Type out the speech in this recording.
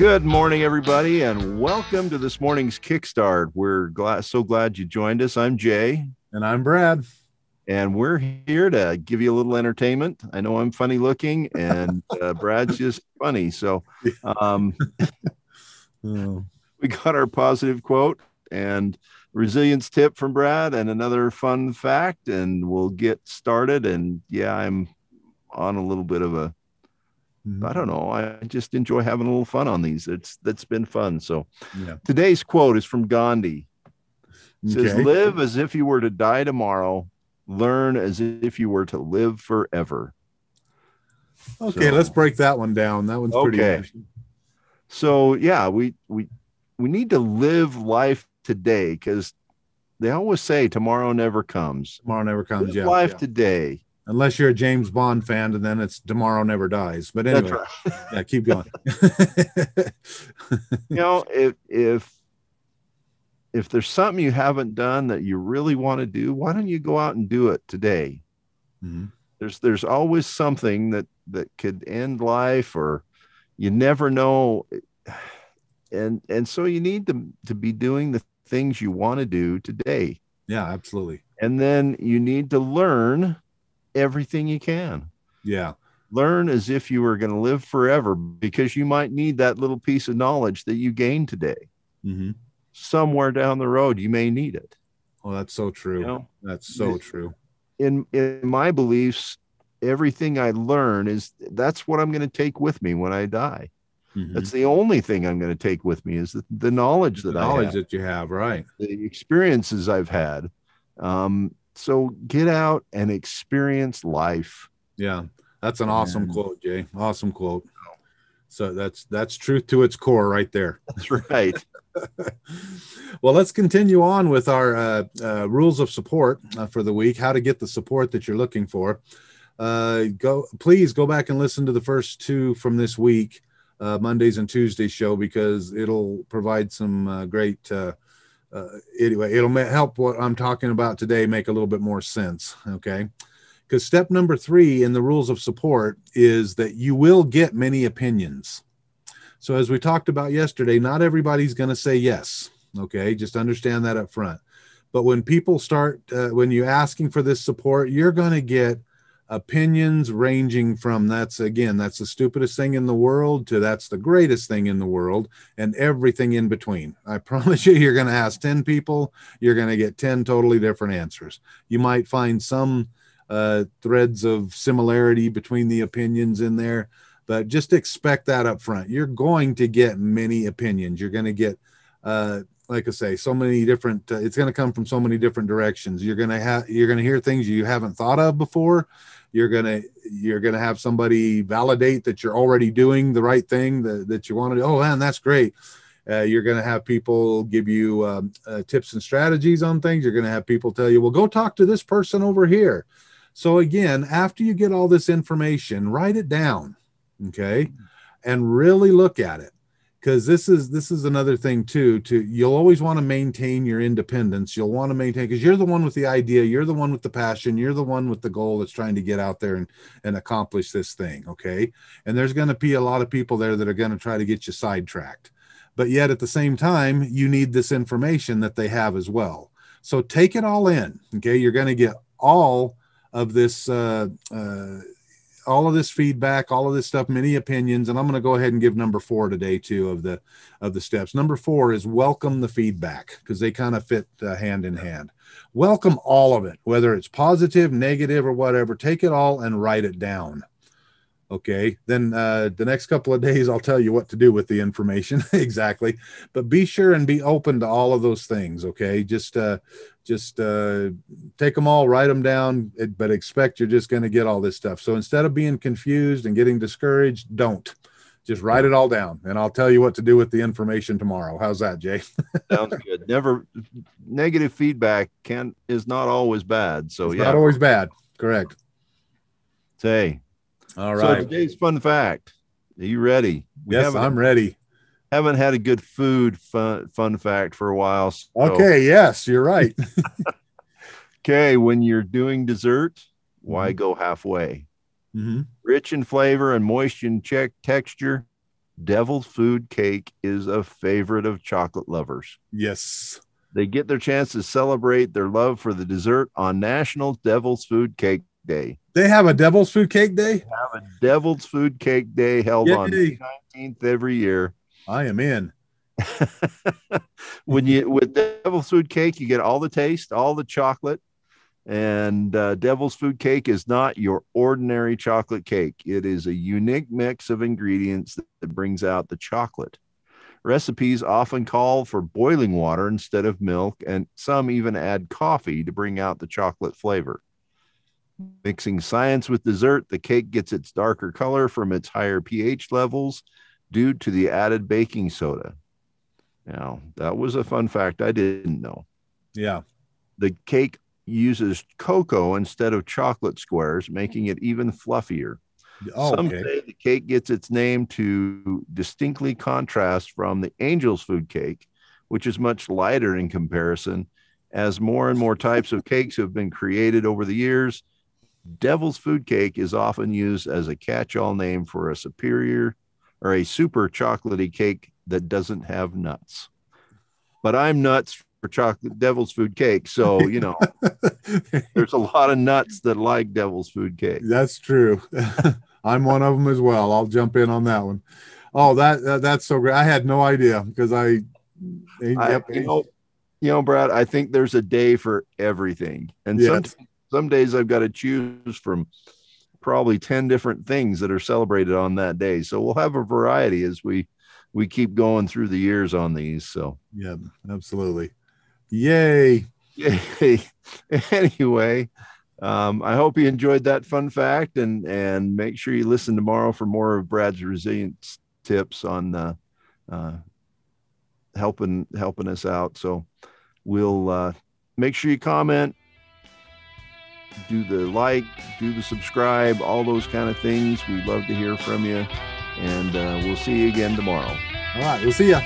Good morning, everybody, and welcome to this morning's Kickstart. We're glad, so glad you joined us. I'm Jay. And I'm Brad. And we're here to give you a little entertainment. I know I'm funny looking, and uh, Brad's just funny. So um, we got our positive quote and resilience tip from Brad, and another fun fact, and we'll get started. And yeah, I'm on a little bit of a I mm-hmm. don't know. I just enjoy having a little fun on these. It's that's been fun. So yeah. today's quote is from Gandhi. It says, okay. live as if you were to die tomorrow, learn as if you were to live forever. Okay, so, let's break that one down. That one's pretty okay. So yeah, we we we need to live life today because they always say tomorrow never comes. Tomorrow never comes. Live yeah, life yeah. today unless you're a James Bond fan, and then it's Tomorrow Never Dies. But anyway, right. yeah, keep going. you know, if if if there's something you haven't done that you really want to do, why don't you go out and do it today? Mm-hmm. There's there's always something that that could end life, or you never know, and and so you need to to be doing the things you want to do today. Yeah, absolutely. And then you need to learn everything you can. Yeah. Learn as if you were going to live forever because you might need that little piece of knowledge that you gained today. Mm-hmm. Somewhere down the road, you may need it. Oh, that's so true. You know? That's so true. In in my beliefs, everything I learn is that's what I'm going to take with me when I die. Mm-hmm. That's the only thing I'm going to take with me is the, the knowledge that knowledge I knowledge that you have, right? The experiences I've had, um, so get out and experience life. Yeah, that's an awesome and, quote, Jay. Awesome quote. So that's that's truth to its core, right there. That's right. well, let's continue on with our uh, uh, rules of support uh, for the week. How to get the support that you're looking for. Uh, go, please go back and listen to the first two from this week, uh, Mondays and Tuesdays show, because it'll provide some uh, great uh, anyway, it'll help what I'm talking about today make a little bit more sense. Okay. Because step number three in the rules of support is that you will get many opinions. So, as we talked about yesterday, not everybody's going to say yes. Okay. Just understand that up front. But when people start, uh, when you're asking for this support, you're going to get opinions ranging from that's again that's the stupidest thing in the world to that's the greatest thing in the world and everything in between i promise you you're going to ask 10 people you're going to get 10 totally different answers you might find some uh, threads of similarity between the opinions in there but just expect that up front you're going to get many opinions you're going to get uh, like I say, so many different. Uh, it's going to come from so many different directions. You're going to have you're going to hear things you haven't thought of before. You're gonna you're gonna have somebody validate that you're already doing the right thing that, that you wanted. Oh, man, that's great. Uh, you're going to have people give you um, uh, tips and strategies on things. You're going to have people tell you, well, go talk to this person over here. So, again, after you get all this information, write it down, okay, and really look at it because this is this is another thing too to you'll always want to maintain your independence you'll want to maintain because you're the one with the idea you're the one with the passion you're the one with the goal that's trying to get out there and and accomplish this thing okay and there's going to be a lot of people there that are going to try to get you sidetracked but yet at the same time you need this information that they have as well so take it all in okay you're going to get all of this uh, uh, all of this feedback, all of this stuff, many opinions, and I'm going to go ahead and give number four today too of the of the steps. Number four is welcome the feedback because they kind of fit uh, hand in hand. Welcome all of it, whether it's positive, negative, or whatever. Take it all and write it down. Okay. Then uh, the next couple of days, I'll tell you what to do with the information exactly. But be sure and be open to all of those things. Okay. Just, uh, just uh, take them all, write them down, eh, but expect you're just going to get all this stuff. So instead of being confused and getting discouraged, don't. Just write it all down, and I'll tell you what to do with the information tomorrow. How's that, Jay? Sounds good. Never negative feedback can is not always bad. So it's yeah, not always bad. Correct. Say, all right. So today's fun fact. Are you ready? We yes, I'm ready. Haven't had a good food fun, fun fact for a while. So. Okay. Yes, you're right. okay. When you're doing dessert, why mm-hmm. go halfway? Mm-hmm. Rich in flavor and moist and check texture, Devil's food cake is a favorite of chocolate lovers. Yes. They get their chance to celebrate their love for the dessert on National Devil's Food Cake Day. They have a Devil's Food Cake Day? They have a Devil's Food Cake Day held Yay. on the 19th every year. I am in. when you with devil's food cake, you get all the taste, all the chocolate, and uh, devil's food cake is not your ordinary chocolate cake. It is a unique mix of ingredients that brings out the chocolate. Recipes often call for boiling water instead of milk, and some even add coffee to bring out the chocolate flavor. Mixing science with dessert, the cake gets its darker color from its higher pH levels due to the added baking soda. Now, that was a fun fact I didn't know. Yeah. The cake uses cocoa instead of chocolate squares, making it even fluffier. Oh, Someday okay. the cake gets its name to distinctly contrast from the angel's food cake, which is much lighter in comparison. As more and more types of cakes have been created over the years, Devil's food cake is often used as a catch all name for a superior or a super chocolaty cake that doesn't have nuts. But I'm nuts for chocolate devil's food cake. So, you know, there's a lot of nuts that like devil's food cake. That's true. I'm one of them as well. I'll jump in on that one. Oh, that, that that's so great. I had no idea because I, I yep. you, know, you know, Brad, I think there's a day for everything. And yes. sometimes some days I've got to choose from probably 10 different things that are celebrated on that day. So we'll have a variety as we we keep going through the years on these. So yeah, absolutely. Yay. Yay. anyway, um, I hope you enjoyed that fun fact and and make sure you listen tomorrow for more of Brad's resilience tips on uh, uh, helping helping us out. So we'll uh, make sure you comment, do the like, do the subscribe, all those kind of things. We'd love to hear from you. And uh, we'll see you again tomorrow. All right. We'll see you.